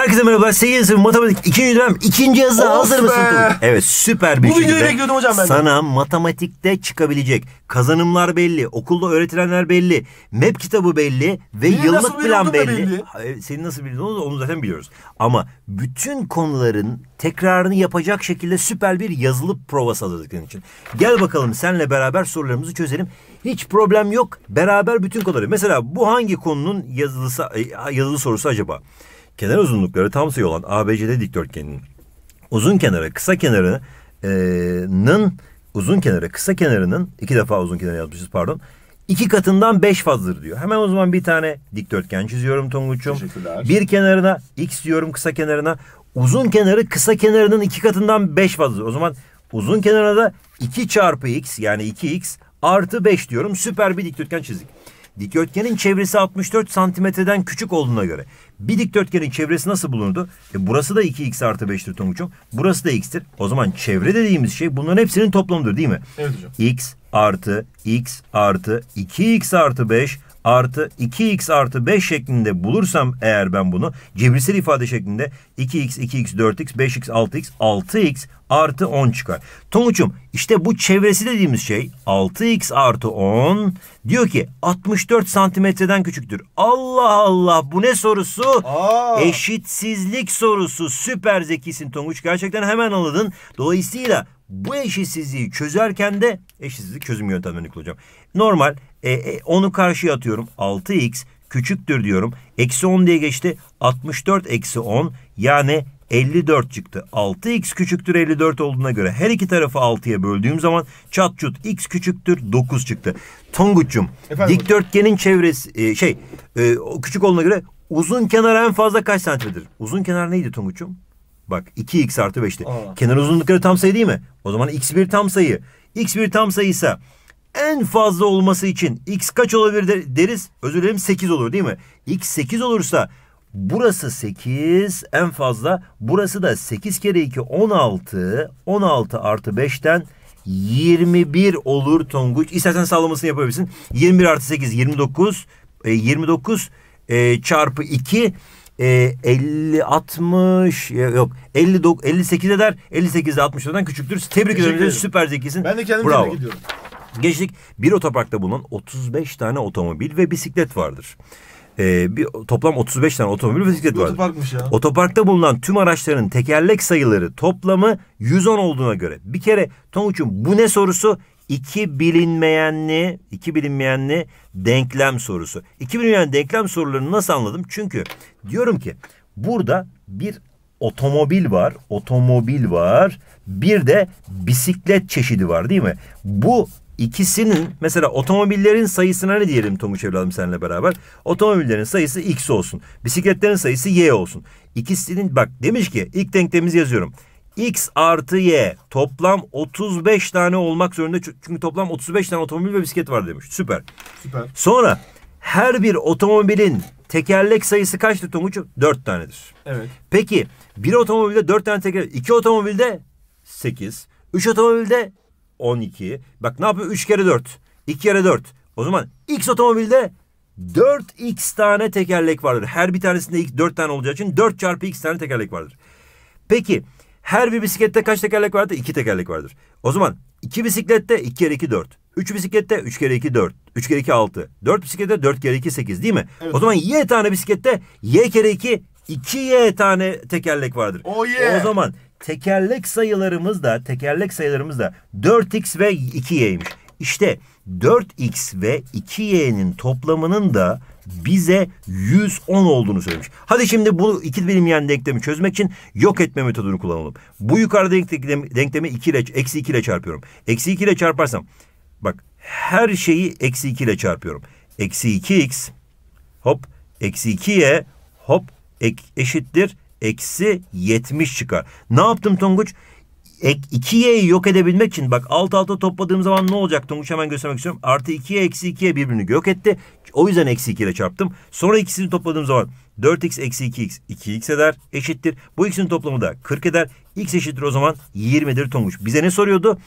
Herkese merhaba. 8. sınıf matematik 2. dönem 2. yazı of hazır mısın? Evet süper bir Bu videoyu bekliyordum hocam ben. de. Sana matematikte çıkabilecek kazanımlar belli, okulda öğretilenler belli, map kitabı belli ve Benim yıllık plan belli. belli. Senin nasıl bildiğin onu, zaten biliyoruz. Ama bütün konuların tekrarını yapacak şekilde süper bir yazılı provası hazırladıkların için. Gel bakalım senle beraber sorularımızı çözelim. Hiç problem yok. Beraber bütün konuları. Mesela bu hangi konunun yazılısı, e, yazılı sorusu acaba? kenar uzunlukları tam sayı olan ABCD dikdörtgeninin uzun kenarı kısa kenarının e, uzun kenarı kısa kenarının iki defa uzun kenarı yazmışız pardon. İki katından beş fazladır diyor. Hemen o zaman bir tane dikdörtgen çiziyorum Tonguç'um. Bir kenarına x diyorum kısa kenarına. Uzun kenarı kısa kenarının iki katından beş fazladır. O zaman uzun kenarına da 2 çarpı x yani 2x artı 5 diyorum. Süper bir dikdörtgen çizdik. Dikdörtgenin çevresi 64 santimetreden küçük olduğuna göre bir dikdörtgenin çevresi nasıl bulunurdu? E burası da 2x artı 5'tir Tonguç'um. Burası da x'tir. O zaman çevre dediğimiz şey bunların hepsinin toplamıdır değil mi? Evet hocam. x artı x artı 2x artı 5 artı 2x artı 5 şeklinde bulursam eğer ben bunu cebirsel ifade şeklinde 2x, 2x, 4x, 5x, 6x, 6x artı 10 çıkar. Tonguç'um işte bu çevresi dediğimiz şey 6x artı 10 diyor ki 64 santimetreden küçüktür. Allah Allah bu ne sorusu? Aa. Eşitsizlik sorusu süper zekisin Tonguç gerçekten hemen anladın. Dolayısıyla bu eşitsizliği çözerken de eşitsizlik çözüm yöntemlerini kullanacağım. Normal e, e, onu karşıya atıyorum. 6x küçüktür diyorum. Eksi 10 diye geçti. 64 eksi 10 yani 54 çıktı. 6x küçüktür 54 olduğuna göre her iki tarafı 6'ya böldüğüm zaman çat çut x küçüktür 9 çıktı. Tonguç'um dikdörtgenin çevresi e, şey e, küçük olduğuna göre uzun kenar en fazla kaç santimetredir? Uzun kenar neydi Tonguç'um? Bak 2x artı 5'ti. Kenar uzunlukları tam sayı değil mi? O zaman x1 tam sayı. x1 tam sayıysa en fazla olması için x kaç olabilir deriz? Özür dilerim 8 olur değil mi? x 8 olursa burası 8 en fazla. Burası da 8 kere 2 16. 16 artı 5'ten 21 olur Tonguç. İstersen sağlamasını yapabilirsin. 21 artı 8 29. E, 29 e, çarpı 2 e, 50 60 e, yok 59 58 eder. 58 60'dan küçüktür. Tebrik ederim. Süper zekisin. Ben de kendim Bravo. tebrik Geçtik bir otoparkta bulunan 35 tane otomobil ve bisiklet vardır. Ee, bir toplam 35 tane otomobil ve bisiklet vardır. Otoparkmış ya. Otoparkta bulunan tüm araçların tekerlek sayıları toplamı 110 olduğuna göre. Bir kere Tonguç'un bu ne sorusu? İki bilinmeyenli, iki bilinmeyenli denklem sorusu. İki bilinmeyen denklem sorularını nasıl anladım? Çünkü diyorum ki burada bir otomobil var, otomobil var. Bir de bisiklet çeşidi var değil mi? Bu İkisinin mesela otomobillerin sayısına ne diyelim Tomuç evladım seninle beraber? Otomobillerin sayısı X olsun. Bisikletlerin sayısı Y olsun. İkisinin bak demiş ki ilk denklemimizi yazıyorum. X artı Y toplam 35 tane olmak zorunda. Çünkü toplam 35 tane otomobil ve bisiklet var demiş. Süper. Süper. Sonra her bir otomobilin tekerlek sayısı kaçtır Tonguç? Dört tanedir. Evet. Peki bir otomobilde dört tane tekerlek, iki otomobilde sekiz, üç otomobilde 12. Bak ne yapıyor? 3 kere 4. 2 kere 4. O zaman X otomobilde 4X tane tekerlek vardır. Her bir tanesinde ilk 4 tane olacağı için 4 çarpı X tane tekerlek vardır. Peki her bir bisiklette kaç tekerlek vardır? 2 tekerlek vardır. O zaman 2 bisiklette 2 kere 2 4. 3 bisiklette 3 kere 2 4. 3 kere 2 6. 4 bisiklette 4 kere 2 8 değil mi? Evet. O zaman Y tane bisiklette Y kere 2 2Y tane tekerlek vardır. Oh yeah. O zaman tekerlek sayılarımız da tekerlek sayılarımız da 4x ve 2y'ymiş. İşte 4x ve 2y'nin toplamının da bize 110 olduğunu söylemiş. Hadi şimdi bu iki bilinmeyen denklemi çözmek için yok etme metodunu kullanalım. Bu yukarıda denklemi, denklemi 2 ile, eksi 2 ile çarpıyorum. Eksi 2 ile çarparsam bak her şeyi eksi 2 ile çarpıyorum. Eksi 2x hop eksi 2y hop ek, eşittir eksi 70 çıkar. Ne yaptım Tonguç? Ek 2y'yi yok edebilmek için bak alt alta topladığım zaman ne olacak Tonguç hemen göstermek istiyorum. Artı y eksi 2'ye birbirini yok etti. O yüzden eksi 2 ile çarptım. Sonra ikisini topladığım zaman 4x eksi 2x 2x eder eşittir. Bu ikisinin toplamı da 40 eder. x eşittir o zaman 20'dir Tonguç. Bize ne soruyordu?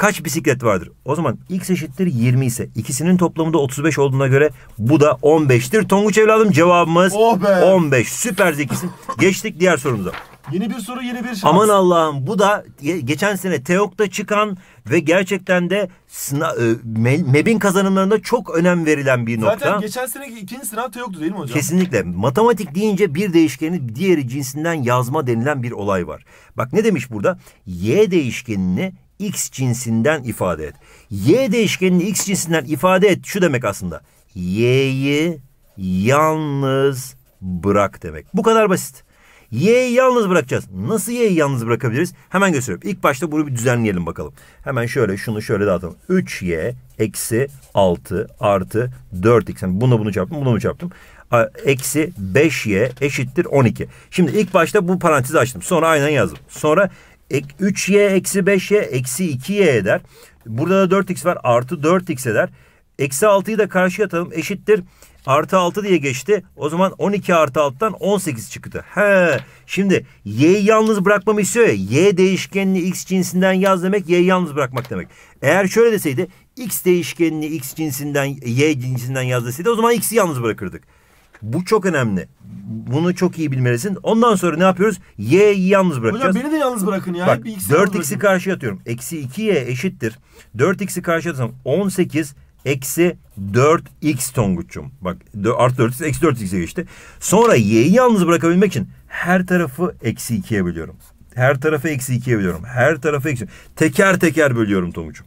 kaç bisiklet vardır? O zaman x eşittir 20 ise ikisinin toplamı da 35 olduğuna göre bu da 15'tir. Tonguç evladım cevabımız oh be. 15. Süper zekisin. Geçtik diğer sorumuza. Yeni bir soru yeni bir şans. Aman Allah'ım bu da geçen sene TEOK'ta çıkan ve gerçekten de e, MEB'in kazanımlarında çok önem verilen bir nokta. Zaten geçen seneki ikinci sınav TEOK'tu değil mi hocam? Kesinlikle. Matematik deyince bir değişkeni diğeri cinsinden yazma denilen bir olay var. Bak ne demiş burada? Y değişkenini X cinsinden ifade et. Y değişkenini X cinsinden ifade et. Şu demek aslında. Y'yi yalnız bırak demek. Bu kadar basit. Y'yi yalnız bırakacağız. Nasıl Y'yi yalnız bırakabiliriz? Hemen gösteriyorum. İlk başta bunu bir düzenleyelim bakalım. Hemen şöyle şunu şöyle dağıtalım. 3Y eksi 6 artı 4X. Yani bunu bunu çarptım bunu bunu çarptım. Eksi 5Y eşittir 12. Şimdi ilk başta bu parantezi açtım. Sonra aynen yazdım. Sonra 3y eksi 5y eksi 2y eder. Burada da 4x var artı 4x eder. Eksi 6'yı da karşıya atalım eşittir. Artı 6 diye geçti. O zaman 12 artı 6'dan 18 çıktı. He. Şimdi y'yi yalnız bırakmamı istiyor ya. Y değişkenini x cinsinden yaz demek y'yi yalnız bırakmak demek. Eğer şöyle deseydi x değişkenini x cinsinden y cinsinden yaz deseydi o zaman x'i yalnız bırakırdık. Bu çok önemli. Bunu çok iyi bilmelisin. Ondan sonra ne yapıyoruz? Y'yi yalnız bırakacağız. Hocam beni de yalnız bırakın ya. Bak, 4x'i karşı atıyorum. Eksi 2y eşittir. 4x'i karşıya atırsam 18 eksi 4x Tonguç'um. Bak artı 4 eksi 4x'e geçti. Sonra y'yi yalnız bırakabilmek için her tarafı eksi 2'ye bölüyorum. Her tarafı eksi 2'ye bölüyorum. Her tarafı eksi Teker teker bölüyorum Tonguç'um.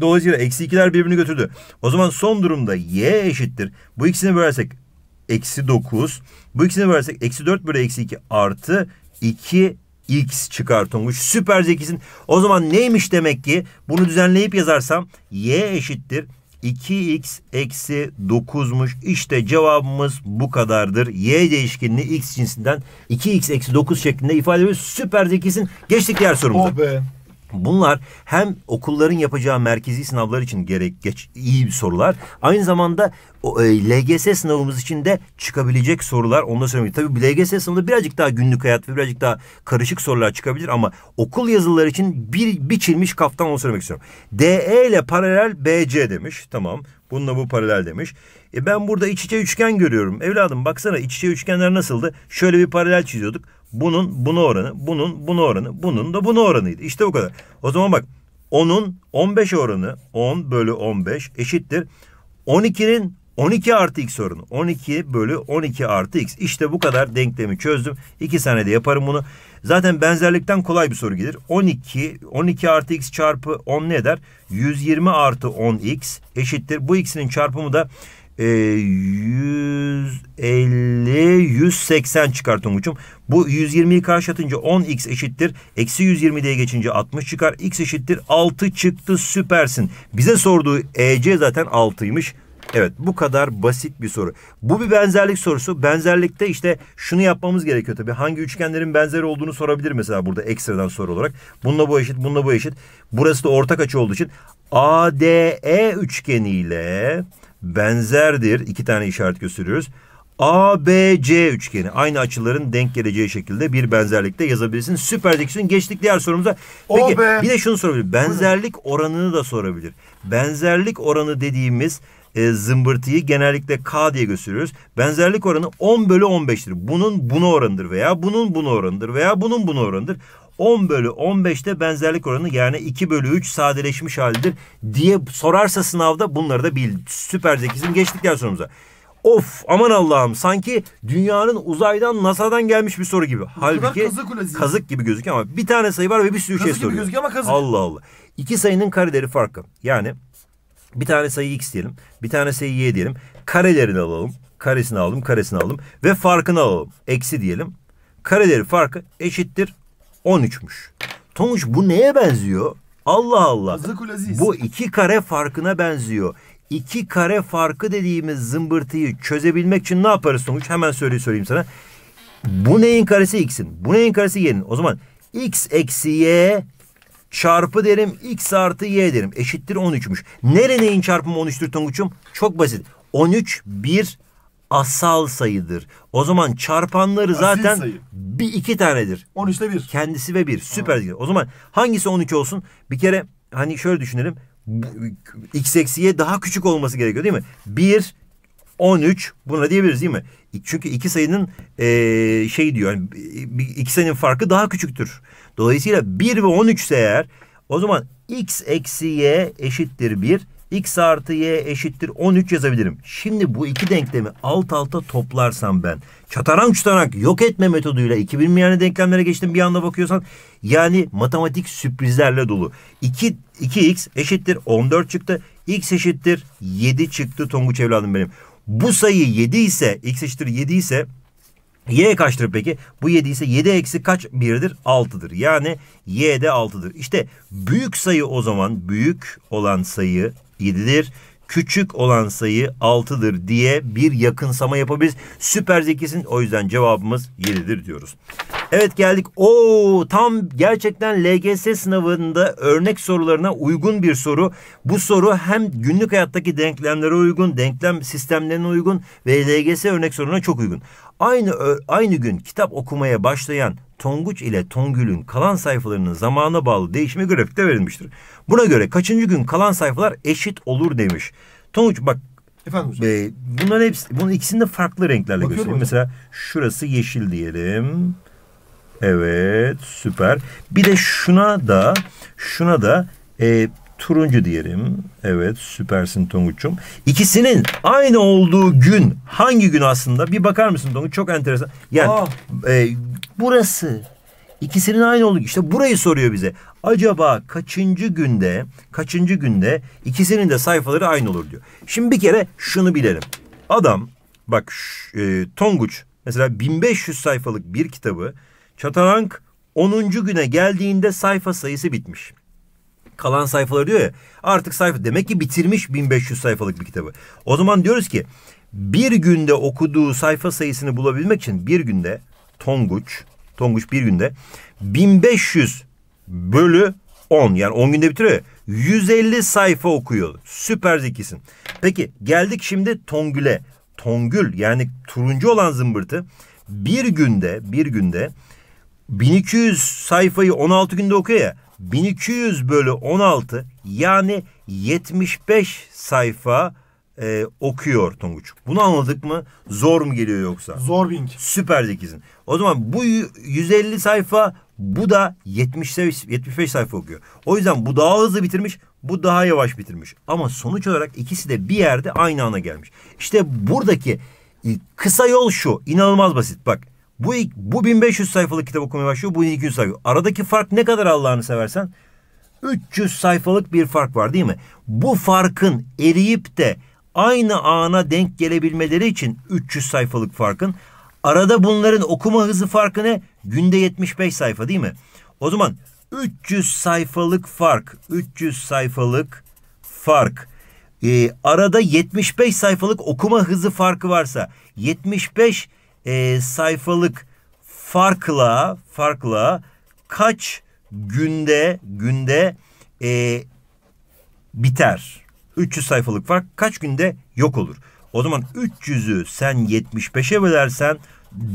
Dolayısıyla eksi 2'ler birbirini götürdü. O zaman son durumda y eşittir. Bu ikisini bölersek eksi 9. Bu ikisini bölersek eksi 4 bölü eksi 2 artı 2 x çıkartılmış. Süper zekisin. O zaman neymiş demek ki? Bunu düzenleyip yazarsam y eşittir 2x eksi 9'muş. İşte cevabımız bu kadardır. Y değişkenini x cinsinden 2x eksi 9 şeklinde ifade ediyoruz. Süper zekisin. Geçtik diğer sorumuza. Oh be. Bunlar hem okulların yapacağı merkezi sınavlar için gerek geç iyi sorular. Aynı zamanda o, e, LGS sınavımız için de çıkabilecek sorular. Onu da söylemek. Tabii LGS sınavında birazcık daha günlük hayat ve birazcık daha karışık sorular çıkabilir ama okul yazıları için bir biçilmiş kaftan onu söylemek istiyorum. DE ile paralel BC demiş. Tamam. Bununla bu paralel demiş. E ben burada iç içe üçgen görüyorum. Evladım baksana iç içe üçgenler nasıldı? Şöyle bir paralel çiziyorduk. Bunun bunu oranı, bunun bunu oranı, bunun da bunu oranıydı. İşte bu kadar. O zaman bak 10'un 15 oranı 10 bölü 15 eşittir. 12'nin 12 artı x oranı. 12 bölü 12 artı x. İşte bu kadar denklemi çözdüm. 2 saniyede yaparım bunu. Zaten benzerlikten kolay bir soru gelir. 12, 12 artı x çarpı 10 ne eder? 120 artı 10x eşittir. Bu x'inin çarpımı da 150 ee, 180 çıkar Tonguç'um. Bu 120'yi karşı atınca 10x eşittir. Eksi 120 diye geçince 60 çıkar. x eşittir 6 çıktı süpersin. Bize sorduğu EC zaten 6'ymış. Evet bu kadar basit bir soru. Bu bir benzerlik sorusu. Benzerlikte işte şunu yapmamız gerekiyor tabii. Hangi üçgenlerin benzeri olduğunu sorabilir mesela burada ekstradan soru olarak. Bununla bu eşit, bununla bu eşit. Burası da ortak açı olduğu için ADE üçgeniyle benzerdir. İki tane işaret gösteriyoruz. ABC üçgeni aynı açıların denk geleceği şekilde bir benzerlikte yazabilirsin. Süper diksiyon geçtik diğer sorumuza. Peki be. bir de şunu sorabilir. Benzerlik oranını da sorabilir. Benzerlik oranı dediğimiz e, zımbırtıyı genellikle K diye gösteriyoruz. Benzerlik oranı 10 bölü 15'tir. Bunun buna oranıdır veya bunun buna oranıdır veya bunun buna oranıdır. 10 bölü 15'te benzerlik oranı yani 2 bölü 3 sadeleşmiş halidir diye sorarsa sınavda bunları da bil. Süper zekisin geçtik diğer sorumuza. Of aman Allah'ım sanki dünyanın uzaydan NASA'dan gelmiş bir soru gibi. Halbuki kazık, kazık gibi gözüküyor ama bir tane sayı var ve bir sürü kazık şey soruyor. Kazık gibi gözüküyor ama kazık. Allah Allah. İki sayının kareleri farkı. Yani bir tane sayı x diyelim. Bir tane sayı y diyelim. Karelerini alalım. Karesini alalım. Karesini alalım. Ve farkını alalım. Eksi diyelim. Kareleri farkı eşittir 13'müş. Tonguç bu neye benziyor? Allah Allah. Bu iki kare farkına benziyor. İki kare farkı dediğimiz zımbırtıyı çözebilmek için ne yaparız Tonguç? Hemen söyle söyleyeyim sana. Bu neyin karesi x'in? Bu neyin karesi y'nin? O zaman x eksi y çarpı derim x artı y derim. Eşittir 13'müş. Nere neyin çarpımı 13'tür Tonguç'um? Çok basit. 13 1 asal sayıdır. O zaman çarpanları Asil zaten sayı. bir iki tanedir. 13'te 1. Kendisi ve bir. Süper. Ha. O zaman hangisi 12 olsun? Bir kere hani şöyle düşünelim. X eksi Y daha küçük olması gerekiyor değil mi? 1, 13 buna diyebiliriz değil mi? Çünkü iki sayının e, şey diyor. Yani iki sayının farkı daha küçüktür. Dolayısıyla 1 ve 13 ise eğer o zaman x eksi y eşittir 1 x artı y eşittir 13 yazabilirim. Şimdi bu iki denklemi alt alta toplarsam ben çataran çutanak yok etme metoduyla 2000 milyarlı denklemlere geçtim bir anda bakıyorsan yani matematik sürprizlerle dolu. 2, 2x eşittir 14 çıktı. x eşittir 7 çıktı Tonguç evladım benim. Bu sayı 7 ise x eşittir 7 ise Y kaçtır peki? Bu 7 ise 7 eksi kaç 1'dir? 6'dır. Yani Y de 6'dır. İşte büyük sayı o zaman büyük olan sayı 7'dir. Küçük olan sayı 6'dır diye bir yakınsama yapabiliriz. Süper zekisin o yüzden cevabımız 7'dir diyoruz. Evet geldik. O tam gerçekten LGS sınavında örnek sorularına uygun bir soru. Bu soru hem günlük hayattaki denklemlere uygun, denklem sistemlerine uygun ve LGS örnek sorularına çok uygun. Aynı aynı gün kitap okumaya başlayan Tonguç ile Tongül'ün kalan sayfalarının zamana bağlı değişimi grafikte verilmiştir. Buna göre kaçıncı gün kalan sayfalar eşit olur demiş. Tonguç bak Efendim hocam. E, bunların hepsi, bunun ikisinde farklı renklerle Bakıyorum gösteriyor. Mesela şurası yeşil diyelim. Evet süper. Bir de şuna da şuna da e, turuncu diyelim. Evet süpersin Tonguç'um. İkisinin aynı olduğu gün hangi gün aslında? Bir bakar mısın Tonguç? Çok enteresan. Yani Aa. e, burası İkisinin aynı olduğu işte burayı soruyor bize. Acaba kaçıncı günde kaçıncı günde ikisinin de sayfaları aynı olur diyor. Şimdi bir kere şunu bilelim. Adam bak e, Tonguç mesela 1500 sayfalık bir kitabı Çatarank 10. güne geldiğinde sayfa sayısı bitmiş. Kalan sayfaları diyor ya artık sayfa demek ki bitirmiş 1500 sayfalık bir kitabı. O zaman diyoruz ki bir günde okuduğu sayfa sayısını bulabilmek için bir günde Tonguç, Tonguç bir günde 1500 bölü 10 yani 10 günde bitiriyor. 150 sayfa okuyor. Süper zekisin. Peki geldik şimdi Tongül'e. Tongül yani turuncu olan zımbırtı bir günde bir günde 1200 sayfayı 16 günde okuyor ya. 1200 bölü 16 yani 75 sayfa e, okuyor Tonguç. Bunu anladık mı? Zor mu geliyor yoksa? Zor Bing. Süper dikizin. O zaman bu 150 sayfa bu da 75, 75 sayfa okuyor. O yüzden bu daha hızlı bitirmiş, bu daha yavaş bitirmiş. Ama sonuç olarak ikisi de bir yerde aynı ana gelmiş. İşte buradaki e, kısa yol şu. inanılmaz basit. Bak bu, bu 1500 sayfalık kitap okumaya başlıyor. Bu 1200 sayfa. Aradaki fark ne kadar Allah'ını seversen? 300 sayfalık bir fark var değil mi? Bu farkın eriyip de aynı ana denk gelebilmeleri için 300 sayfalık farkın arada bunların okuma hızı farkı ne? Günde 75 sayfa değil mi? O zaman 300 sayfalık fark, 300 sayfalık fark. Ee, arada 75 sayfalık okuma hızı farkı varsa 75 e, sayfalık farkla farkla kaç günde günde e, biter? 300 sayfalık fark kaç günde yok olur? O zaman 300'ü sen 75'e bölersen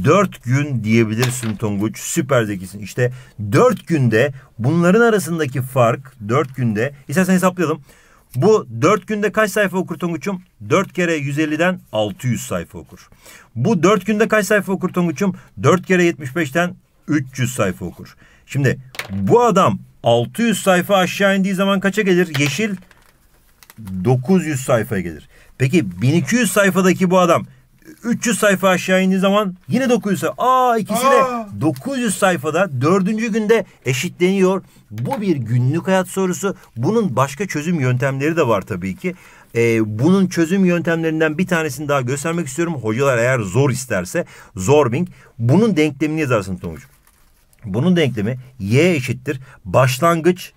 4 gün diyebilirsin Tonguç. Süper zekisin. İşte 4 günde bunların arasındaki fark 4 günde İstersen hesaplayalım. Bu 4 günde kaç sayfa okur Tonguç'um? 4 kere 150'den 600 sayfa okur. Bu 4 günde kaç sayfa okur Tonguç'um? 4 kere 75'ten 300 sayfa okur. Şimdi bu adam 600 sayfa aşağı indiği zaman kaça gelir? Yeşil 900 sayfa gelir. Peki 1200 sayfadaki bu adam 300 sayfa aşağı indiği zaman yine 900 sayfa. Aa ikisi de 900 sayfada dördüncü günde eşitleniyor. Bu bir günlük hayat sorusu. Bunun başka çözüm yöntemleri de var tabii ki. Ee, bunun çözüm yöntemlerinden bir tanesini daha göstermek istiyorum. Hocalar eğer zor isterse Zorbing. Bunun denklemini yazarsın Tomucuğum. Bunun denklemi y eşittir. Başlangıç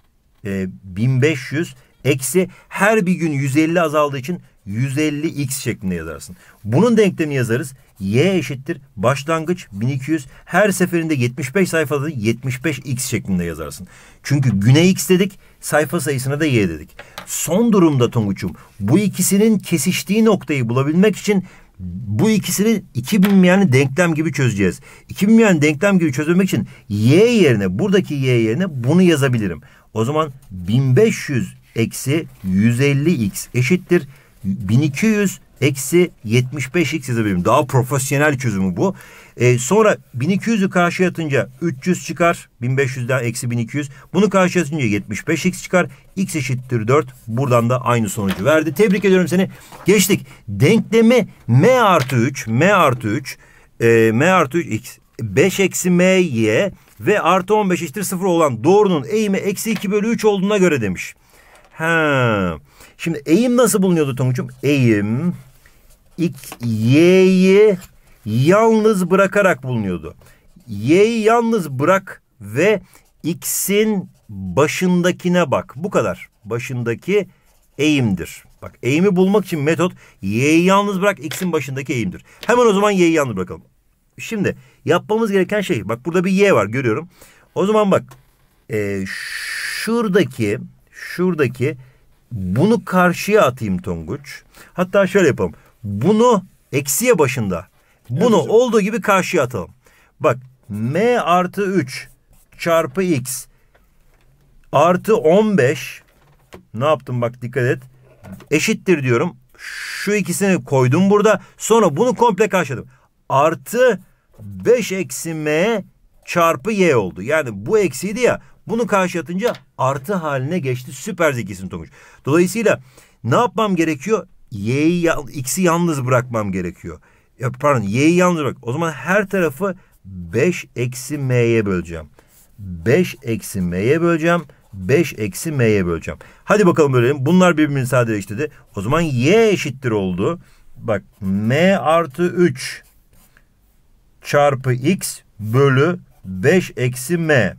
e, 1500 eksi her bir gün 150 azaldığı için 150x şeklinde yazarsın. Bunun denklemi yazarız. Y eşittir başlangıç 1200 her seferinde 75 sayfada 75x şeklinde yazarsın. Çünkü güne x dedik sayfa sayısına da y dedik. Son durumda Tonguç'um bu ikisinin kesiştiği noktayı bulabilmek için bu ikisini 2000 yani denklem gibi çözeceğiz. 2000 yani denklem gibi çözmek için y yerine buradaki y yerine bunu yazabilirim. O zaman 1500 eksi 150x eşittir 1200 eksi 75x yazabilirim. Daha profesyonel çözümü bu. E, sonra 1200'ü karşıya atınca 300 çıkar. 1500'den eksi 1200. Bunu karşıya atınca 75x çıkar. x eşittir 4. Buradan da aynı sonucu verdi. Tebrik ediyorum seni. Geçtik. Denklemi m artı 3. M artı 3. E, m artı 3 x. 5 eksi m y ve artı 15 eşittir 0 olan doğrunun eğimi eksi 2 bölü 3 olduğuna göre demiş. Heee. Şimdi eğim nasıl bulunuyordu Tonguç'um? Eğim y'yi yalnız bırakarak bulunuyordu. Y'yi yalnız bırak ve x'in başındakine bak. Bu kadar. Başındaki eğimdir. Bak eğimi bulmak için metot y'yi yalnız bırak x'in başındaki eğimdir. Hemen o zaman y'yi yalnız bırakalım. Şimdi yapmamız gereken şey bak burada bir y var görüyorum. O zaman bak e, şuradaki şuradaki bunu karşıya atayım Tonguç. Hatta şöyle yapalım. Bunu eksiye başında. Bunu evet, olduğu gibi karşıya atalım. Bak m artı 3 çarpı x artı 15 ne yaptım bak dikkat et eşittir diyorum. Şu ikisini koydum burada. Sonra bunu komple karşıladım. Artı 5 eksi m çarpı y oldu. Yani bu eksiydi ya bunu karşı atınca artı haline geçti. Süper zekisin Tonguç. Dolayısıyla ne yapmam gerekiyor? Y'yi, X'i yalnız bırakmam gerekiyor. Ya, pardon Y'yi yalnız bırak. O zaman her tarafı 5 eksi M'ye böleceğim. 5 eksi M'ye böleceğim. 5 eksi M'ye böleceğim. Hadi bakalım bölelim. Bunlar birbirini sadeleştirdi. O zaman Y eşittir oldu. Bak M artı 3 çarpı X bölü 5 eksi M.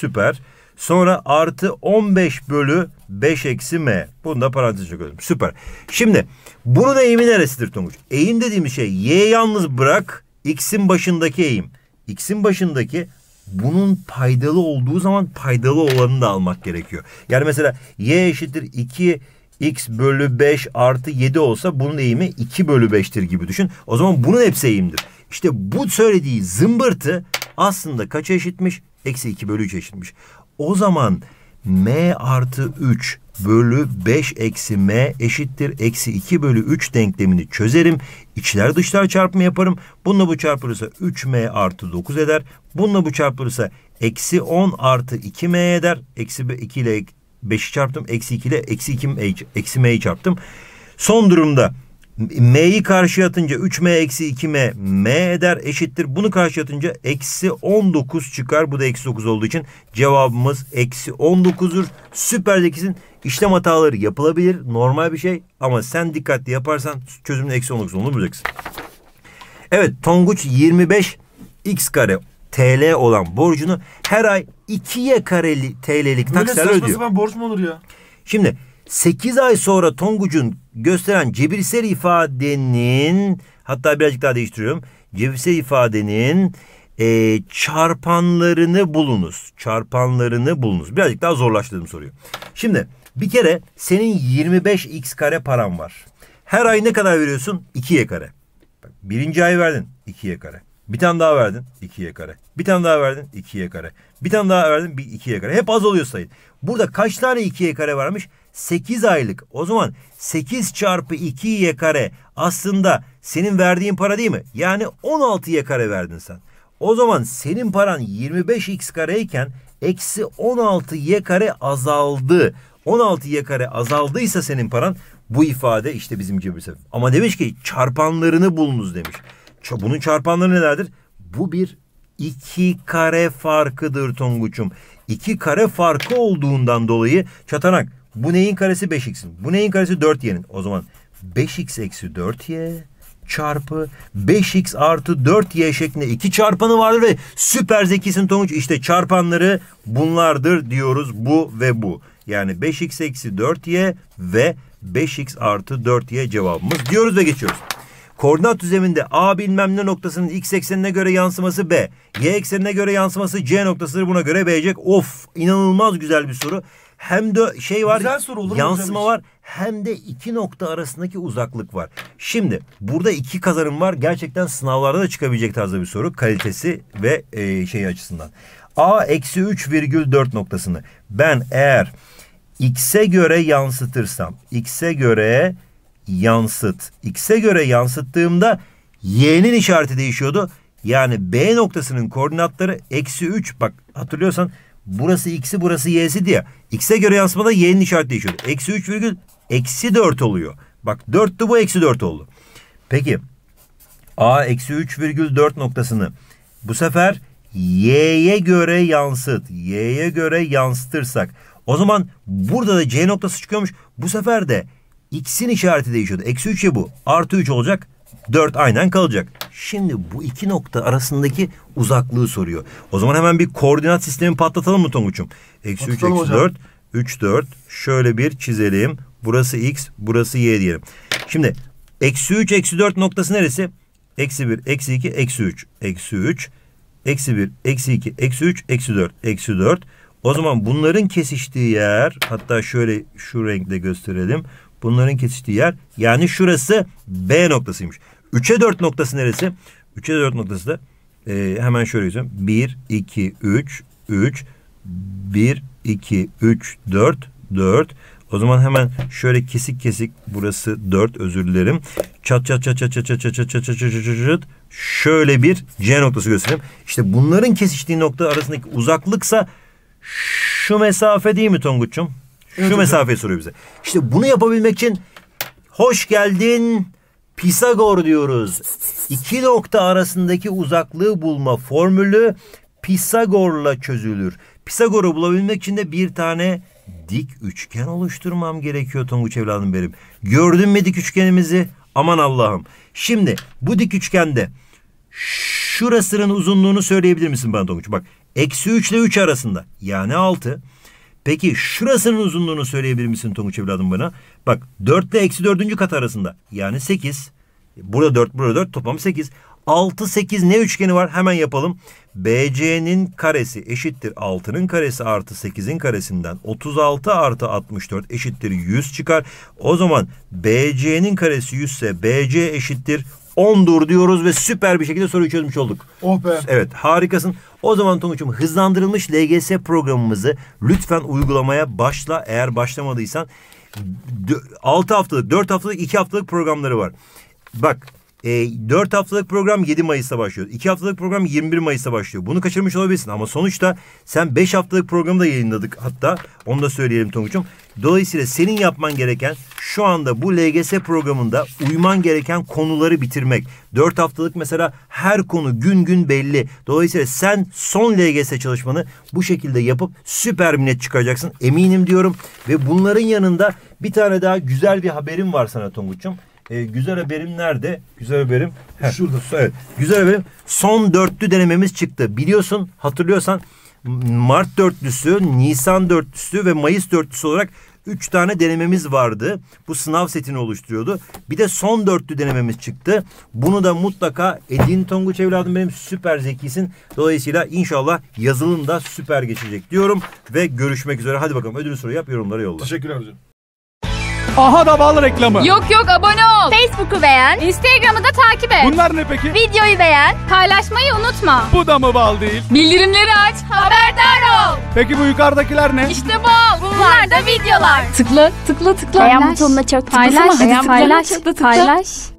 Süper. Sonra artı 15 bölü 5 eksi m. Bunu da parantez çekiyorum. Süper. Şimdi bunun eğimi neresidir Tonguç? Eğim dediğimiz şey y yalnız bırak x'in başındaki eğim. X'in başındaki bunun paydalı olduğu zaman paydalı olanını da almak gerekiyor. Yani mesela y eşittir 2 x bölü 5 artı 7 olsa bunun eğimi 2 bölü 5'tir gibi düşün. O zaman bunun hepsi eğimdir. İşte bu söylediği zımbırtı aslında kaça eşitmiş? Eksi 2 bölü 3 eşitmiş. O zaman m artı 3 bölü 5 eksi m eşittir. Eksi 2 bölü 3 denklemini çözerim. İçler dışlar çarpımı yaparım. Bununla bu çarpılırsa 3m artı 9 eder. Bununla bu çarpılırsa eksi 10 artı 2m eder. Eksi 2 ile 5'i çarptım. Eksi 2 ile eksi 2 eksi m'yi çarptım. Son durumda M'yi karşı atınca 3M eksi 2M M eder eşittir. Bunu karşı atınca eksi 19 çıkar. Bu da eksi 9 olduğu için cevabımız eksi 19'ur. Süper zekisin. işlem hataları yapılabilir. Normal bir şey ama sen dikkatli yaparsan çözümün eksi 19 olduğunu bulacaksın. Evet Tonguç 25 x kare TL olan borcunu her ay 2'ye kareli TL'lik taksitler ödüyor. Böyle saçma borç mu olur ya? Şimdi 8 ay sonra Tonguç'un gösteren cebirsel ifadenin hatta birazcık daha değiştiriyorum. Cebirsel ifadenin e, çarpanlarını bulunuz. Çarpanlarını bulunuz. Birazcık daha zorlaştırdım soruyu. Şimdi bir kere senin 25x kare paran var. Her ay ne kadar veriyorsun? 2 y kare. birinci ay verdin 2 y kare. Bir tane daha verdin 2 y kare. Bir tane daha verdin 2 y kare. Bir tane daha verdin 2 y kare. Hep az oluyor sayı. Burada kaç tane 2 y kare varmış? 8 aylık. O zaman 8 çarpı 2y kare aslında senin verdiğin para değil mi? Yani 16y kare verdin sen. O zaman senin paran 25x kareyken eksi 16y kare azaldı. 16y kare azaldıysa senin paran bu ifade işte bizim cebir sebebi. Ama demiş ki çarpanlarını bulunuz demiş. Bunun çarpanları nelerdir? Bu bir 2 kare farkıdır Tonguç'um. 2 kare farkı olduğundan dolayı çatanak bu neyin karesi 5x'in. Bu neyin karesi 4y'nin. O zaman 5x eksi 4y çarpı 5x artı 4y şeklinde iki çarpanı vardır ve süper zekisin Tonguç. işte çarpanları bunlardır diyoruz bu ve bu. Yani 5x eksi 4y ve 5x artı 4y cevabımız diyoruz ve geçiyoruz. Koordinat düzeminde A bilmem ne noktasının x eksenine göre yansıması B. Y eksenine göre yansıması C noktasıdır. Buna göre B'cek. Of inanılmaz güzel bir soru. Hem de şey var. Güzel soru olur Yansıma var. Hem de iki nokta arasındaki uzaklık var. Şimdi burada iki kazanım var. Gerçekten sınavlarda da çıkabilecek tarzda bir soru. Kalitesi ve e, şey açısından. A eksi 3,4 noktasını ben eğer x'e göre yansıtırsam x'e göre yansıt x'e göre yansıttığımda y'nin işareti değişiyordu. Yani B noktasının koordinatları eksi 3 bak hatırlıyorsan burası x'i burası y'si diye. X'e göre yansımada y'nin işareti değişiyor. Eksi 3 virgül eksi 4 oluyor. Bak 4'tü bu eksi 4 oldu. Peki a eksi 3 virgül 4 noktasını bu sefer y'ye göre yansıt. Y'ye göre yansıtırsak. O zaman burada da c noktası çıkıyormuş. Bu sefer de x'in işareti değişiyordu. Eksi 3 bu. Artı 3 olacak. 4 aynen kalacak. Şimdi bu iki nokta arasındaki uzaklığı soruyor. O zaman hemen bir koordinat sistemi patlatalım mı Tonguç'um? Eksi 3, eksi 4, 3, 4. Şöyle bir çizelim. Burası x, burası y diyelim. Şimdi eksi 3, eksi 4 noktası neresi? Eksi 1, eksi 2, eksi 3. Eksi 3, eksi 1, eksi 2, eksi 3, eksi 4, eksi 4. O zaman bunların kesiştiği yer, hatta şöyle şu renkle gösterelim. Bunların kesiştiği yer, yani şurası B noktasıymış. 3'e 4 noktası neresi? 3'e 4 noktası da e, hemen şöyle yazıyorum. 1, 2, 3, 3, 1, 2, 3, 4, 4. O zaman hemen şöyle kesik kesik burası 4 özür dilerim. Çat çat çat çat çat çat çat çat çat çat çat çat çat şöyle bir C noktası göstereyim. İşte bunların kesiştiği nokta arasındaki uzaklıksa şu mesafe değil mi Tonguç'um? Şu evet, mesafeyi soruyor bize. İşte bunu yapabilmek için hoş geldin Pisagor diyoruz. İki nokta arasındaki uzaklığı bulma formülü Pisagor'la çözülür. Pisagor'u bulabilmek için de bir tane dik üçgen oluşturmam gerekiyor Tonguç evladım benim. Gördün mü dik üçgenimizi? Aman Allah'ım. Şimdi bu dik üçgende şurasının uzunluğunu söyleyebilir misin bana Tonguç? Bak eksi 3 ile 3 arasında yani 6. Peki şurasının uzunluğunu söyleyebilir misin Tonguç evladım bana? Bak 4 ile eksi 4. kat arasında. Yani 8. Burada 4, burada 4. Toplam 8. 6, 8 ne üçgeni var? Hemen yapalım. BC'nin karesi eşittir 6'nın karesi artı 8'in karesinden 36 artı 64 eşittir 100 çıkar. O zaman BC'nin karesi 100 ise BC eşittir 10'dur diyoruz ve süper bir şekilde soruyu çözmüş olduk. Oh be. Evet harikasın. O zaman Tonguç'um hızlandırılmış LGS programımızı lütfen uygulamaya başla eğer başlamadıysan. 6 haftalık, 4 haftalık, 2 haftalık programları var. Bak e, 4 haftalık program 7 Mayıs'ta başlıyor. 2 haftalık program 21 Mayıs'ta başlıyor. Bunu kaçırmış olabilirsin ama sonuçta sen 5 haftalık programı da yayınladık hatta. Onu da söyleyelim Tonguç'um. Dolayısıyla senin yapman gereken şu anda bu LGS programında uyman gereken konuları bitirmek. Dört haftalık mesela her konu gün gün belli. Dolayısıyla sen son LGS çalışmanı bu şekilde yapıp süper minnet çıkacaksın Eminim diyorum. Ve bunların yanında bir tane daha güzel bir haberim var sana Tonguç'um. E, güzel haberim nerede? Güzel haberim. Heh, Şurada. Evet. Güzel haberim. Son dörtlü denememiz çıktı. Biliyorsun hatırlıyorsan Mart dörtlüsü, Nisan dörtlüsü ve Mayıs dörtlüsü olarak üç tane denememiz vardı. Bu sınav setini oluşturuyordu. Bir de son dörtlü denememiz çıktı. Bunu da mutlaka Edin Tonguç evladım benim süper zekisin. Dolayısıyla inşallah yazılım da süper geçecek diyorum. Ve görüşmek üzere. Hadi bakalım ödül soru yap yorumlara yolla. Teşekkürler hocam. Aha da bal reklamı. Yok yok abone ol. Facebook'u beğen. Instagram'ı da takip et. Bunlar ne peki? Videoyu beğen. Paylaşmayı unutma. Bu da mı bal değil? Bildirimleri aç. Haberdar ol. Peki bu yukarıdakiler ne? İşte bal. Bunlar, Bunlar da videolar. Tıkla tıkla tıkla. Beğen butonuna çok tıkla. Paylaş. Hadi paylaş. Tıkla, tıkla. Paylaş.